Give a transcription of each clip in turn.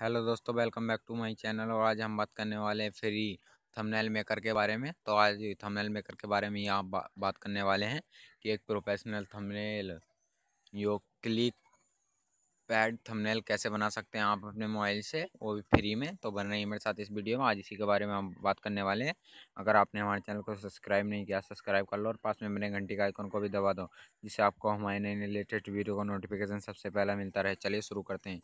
hello दोस्तों welcome back to my channel और आज हम बात करने वाले हैं फ्री थंबनेल मेकर के बारे में तो आज थंबनेल मेकर के बारे में यहाँ बा, बात करने वाले हैं कि एक प्रोफेशनल थंबनेल यो क्लिक पैड थंबनेल कैसे बना सकते हैं आप अपने मोबाइल से वो भी फ्री में तो बन रही है मेरे साथ इस वीडियो में आज इसी के बारे में हम बात करने वाले हैं अगर आपने हमारे चैनल को सब्सक्राइब नहीं किया सब्सक्राइब कर लो और पास में मेरे घंटी का आइकन को भी दबा दो जिससे आपको हमारे नए नए लेटेस्ट वीडियो का नोटिफिकेशन सबसे पहला मिलता रहे चलिए शुरू करते हैं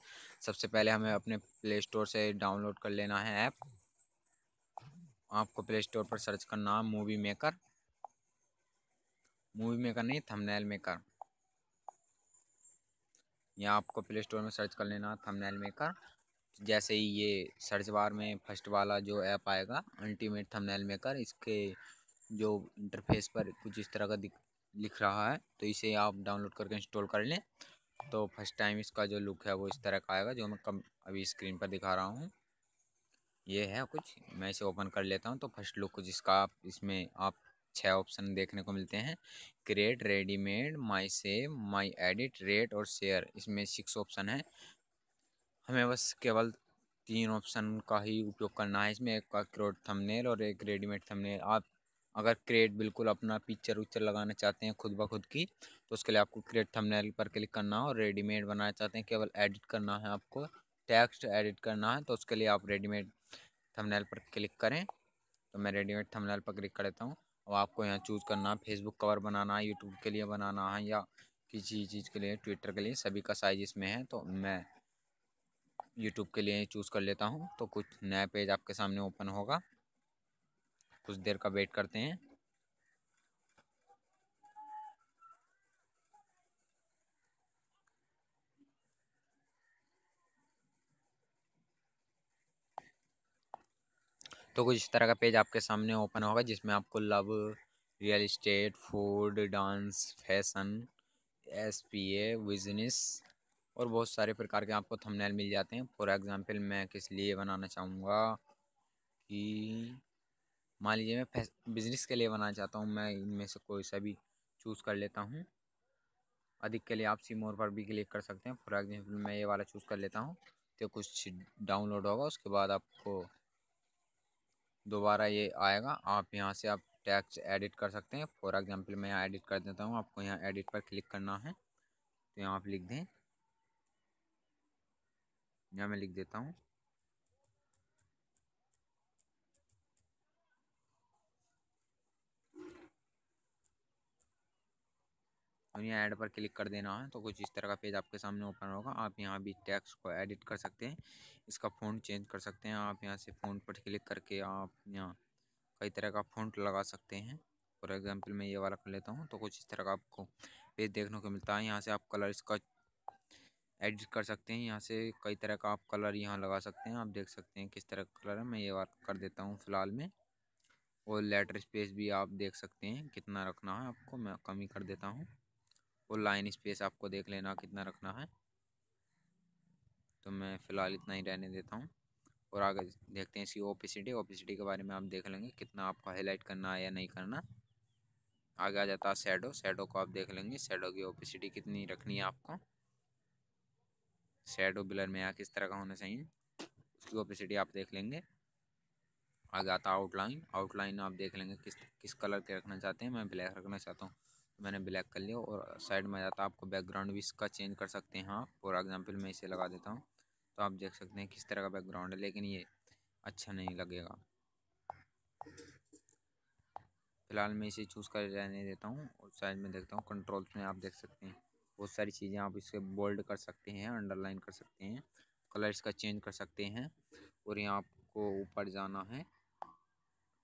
सबसे पहले हमें अपने प्ले स्टोर से डाउनलोड कर लेना है ऐप आपको प्ले स्टोर पर सर्च करना मूवी मेकर मूवी मेकर नहीं थमनेल मेकर यहाँ आपको प्ले स्टोर में सर्च कर लेना थंबनेल मेकर जैसे ही ये सर्च बार में फर्स्ट वाला जो ऐप आएगा अल्टीमेट थंबनेल मेकर इसके जो इंटरफेस पर कुछ इस तरह का दिख लिख रहा है तो इसे आप डाउनलोड करके इंस्टॉल कर लें तो फर्स्ट टाइम इसका जो लुक है वो इस तरह का आएगा जो मैं कम अभी स्क्रीन पर दिखा रहा हूँ ये है कुछ मैं इसे ओपन कर लेता हूँ तो फर्स्ट लुक कुछ इसका आप इसमें आप छः ऑप्शन देखने को मिलते हैं create readymade my save my edit rate और शेयर इसमें सिक्स ऑप्शन है हमें बस केवल तीन ऑप्शन का ही उपयोग करना है इसमें एक का क्रोड थंबनेल और एक रेडीमेड थंबनेल आप अगर क्रिएट बिल्कुल अपना पिक्चर उच्चर लगाना चाहते हैं खुद ब खुद की तो उसके लिए आपको क्रिएट थंबनेल पर क्लिक करना है और रेडीमेड बनाना चाहते हैं केवल एडिट करना है आपको टेक्स्ट एडिट करना है तो उसके लिए आप रेडीमेड थंबनेल पर क्लिक करें तो मैं रेडीमेड थंबनेल पर क्लिक कर देता हूँ और आपको यहाँ चूज़ करना है फेसबुक कवर बनाना है यूट्यूब के लिए बनाना है हाँ, या किसी चीज़ के लिए ट्विटर के लिए सभी का साइज इसमें है तो मैं यूट्यूब के लिए चूज़ कर लेता हूँ तो कुछ नया पेज आपके सामने ओपन होगा कुछ देर का वेट करते हैं तो कुछ इस तरह का पेज आपके सामने ओपन होगा जिसमें आपको love real estate food dance fashion S P A business और बहुत सारे प्रकार के आपको थंबनेल मिल जाते हैं फॉर एग्ज़ाम्पल मैं किस लिए बनाना चाहूँगा कि मान लीजिए मैं बिज़नेस के लिए बनाना चाहता हूँ मैं इनमें से कोई सा भी चूज़ कर लेता हूँ अधिक के लिए आप सी मोर पर भी क्लिक कर सकते हैं फॉर एग्जाम्पल मैं ये वाला चूज़ कर लेता हूँ तो कुछ डाउनलोड होगा उसके बाद आपको दोबारा ये आएगा आप यहाँ से आप टैक्स एडिट कर सकते हैं फॉर एग्जांपल मैं यहाँ एडिट कर देता हूँ आपको यहाँ एडिट पर क्लिक करना है तो यहाँ आप लिख दें यहाँ मैं लिख देता हूँ और यहाँ ऐड पर क्लिक कर देना है तो कुछ इस तरह का पेज आपके सामने ओपन होगा आप यहाँ भी टैक्स को एडिट कर सकते हैं इसका फ़ॉन्ट चेंज कर सकते हैं आप यहाँ से फ़ॉन्ट पर क्लिक करके आप यहाँ कई तरह का फ़ॉन्ट लगा सकते हैं फॉर एग्जाम्पल मैं ये वाला कर लेता हूँ तो कुछ इस तरह का आपको पेज देखने को मिलता है यहाँ से आप कलर इसका एडिट कर सकते हैं यहाँ से कई तरह का आप कलर यहाँ लगा सकते हैं आप देख सकते हैं किस तरह का कलर है मैं ये वाला कर देता हूँ फ़िलहाल में और लेटर स्पेस भी आप देख सकते हैं कितना रखना है आपको मैं कमी कर देता हूँ और लाइन स्पेस आपको देख लेना कितना रखना है तो मैं फ़िलहाल इतना ही रहने देता हूँ और आगे देखते हैं इसकी ओपिसिटी ओपिसिटी के बारे में आप देख लेंगे कितना आपको हाईलाइट करना है या नहीं करना आगे आ जाता है सैडो सैडो को आप देख लेंगे सैडो की ओपिसिटी कितनी रखनी है आपको शेडो ब्लर में या किस तरह का होना चाहिए उसकी ओपिसिटी आप देख लेंगे आगे आता आउटलाइन आउटलाइन आप देख लेंगे किस किस कलर के रखना चाहते हैं मैं ब्लैक रखना चाहता हूँ मैंने ब्लैक कर लिया और साइड में जाता आपको बैकग्राउंड भी इसका चेंज कर सकते हैं आप फॉर एग्ज़ाम्पल मैं इसे लगा देता हूँ तो आप देख सकते हैं किस तरह का बैकग्राउंड है लेकिन ये अच्छा नहीं लगेगा फ़िलहाल मैं इसे चूज़ कर रहने देता हूँ और साइड में देखता हूँ कंट्रोल्स में आप देख सकते हैं बहुत सारी चीज़ें आप इसके बोल्ड कर सकते हैं अंडरलाइन कर सकते हैं कलर इसका चेंज कर सकते हैं और यहाँ आपको ऊपर जाना है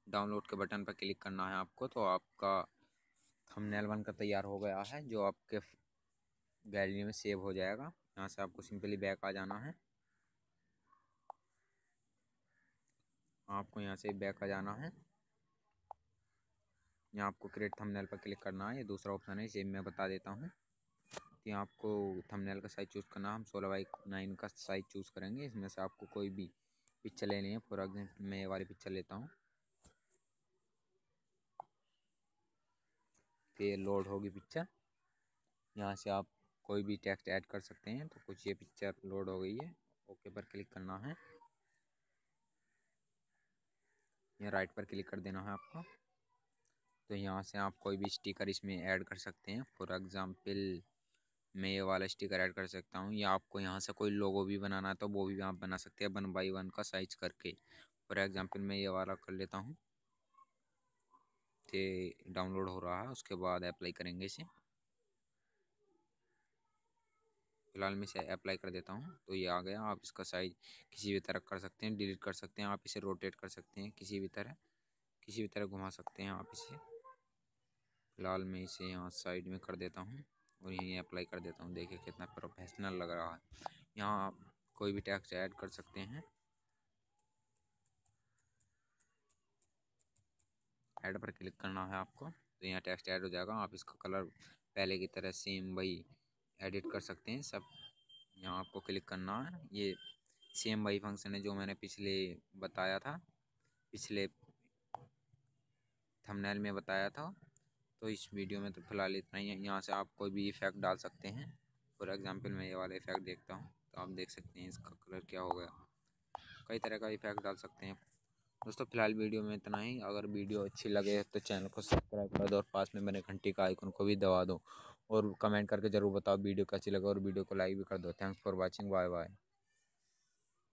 डाउनलोड के बटन पर क्लिक करना है आपको तो आपका थंबनेल बनकर तैयार हो गया है जो आपके गैलरी में सेव हो जाएगा यहाँ से आपको सिंपली बैक आ जाना है आपको यहाँ से बैक आ जाना है यहाँ आपको क्रिएट थंबनेल पर क्लिक करना है ये दूसरा ऑप्शन है सेम मैं बता देता हूँ कि आपको थंबनेल का साइज़ चूज़ करना हम सोलह बाई नाइन का साइज़ चूज़ करेंगे इसमें से आपको कोई भी पिक्चर लेनी है फॉर एग्जाम्पल मैं ये वाली पिक्चर लेता हूँ पे लोड होगी पिक्चर यहाँ से आप कोई भी टेक्स्ट ऐड कर सकते हैं तो कुछ ये पिक्चर लोड हो गई है ओके पर क्लिक करना है या राइट पर क्लिक कर देना है आपको तो यहाँ से आप कोई भी स्टिकर इसमें ऐड कर सकते हैं फॉर एग्ज़ाम्पल मैं ये वाला स्टिकर ऐड कर सकता हूँ या आपको यहाँ से कोई लोगो भी बनाना है तो वो भी आप बना सकते हैं वन बाई वन का साइज करके फॉर एग्ज़ाम्पल मैं ये वाला कर लेता हूँ ये डाउनलोड हो रहा है उसके बाद अप्लाई करेंगे इसे फिलहाल मैं इसे अप्लाई कर देता हूँ तो ये आ गया आप इसका साइज किसी भी तरह कर सकते हैं डिलीट कर सकते हैं आप इसे रोटेट कर सकते हैं किसी भी तरह किसी भी तरह घुमा सकते हैं आप इसे फिलहाल मैं इसे यहाँ साइड में कर देता हूँ और यहीं अप्लाई कर देता हूँ देखिए कितना प्रोफेशनल लग रहा है यहाँ आप कोई भी टैक्स ऐड कर सकते हैं ऐड पर क्लिक करना है आपको तो यहाँ टेक्स्ट ऐड हो जाएगा आप इसका कलर पहले की तरह सेम वही एडिट कर सकते हैं सब यहाँ आपको क्लिक करना है ये सेम वही फंक्शन है जो मैंने पिछले बताया था पिछले थंबनेल में बताया था तो इस वीडियो में तो फिलहाल इतना ही है यहाँ से आप कोई भी इफ़ेक्ट डाल सकते हैं फॉर एग्ज़ाम्पल मैं ये वाला इफ़ेक्ट देखता हूँ तो आप देख सकते हैं इसका कलर क्या हो गया कई तरह का इफ़ेक्ट डाल सकते हैं दोस्तों फिलहाल वीडियो में इतना ही अगर वीडियो अच्छी लगे तो चैनल को सब्सक्राइब कर दो और पास में बने घंटी का आइकन को भी दबा दो और कमेंट करके ज़रूर बताओ वीडियो कैसी लगे और वीडियो को लाइक भी कर दो thanks for watching bye bye